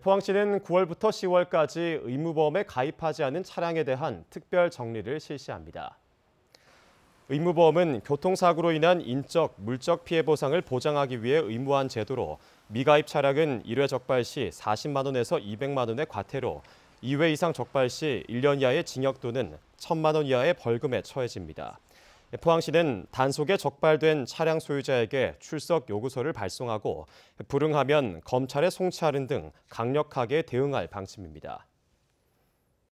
포항시는 9월부터 10월까지 의무보험에 가입하지 않은 차량에 대한 특별 정리를 실시합니다. 의무보험은 교통사고로 인한 인적, 물적 피해 보상을 보장하기 위해 의무한 제도로 미가입 차량은 1회 적발 시 40만 원에서 200만 원의 과태료, 2회 이상 적발 시 1년 이하의 징역 또는 1천만 원 이하의 벌금에 처해집니다. 포항시는 단속에 적발된 차량 소유자에게 출석 요구서를 발송하고 불응하면 검찰에 송치하는 등 강력하게 대응할 방침입니다.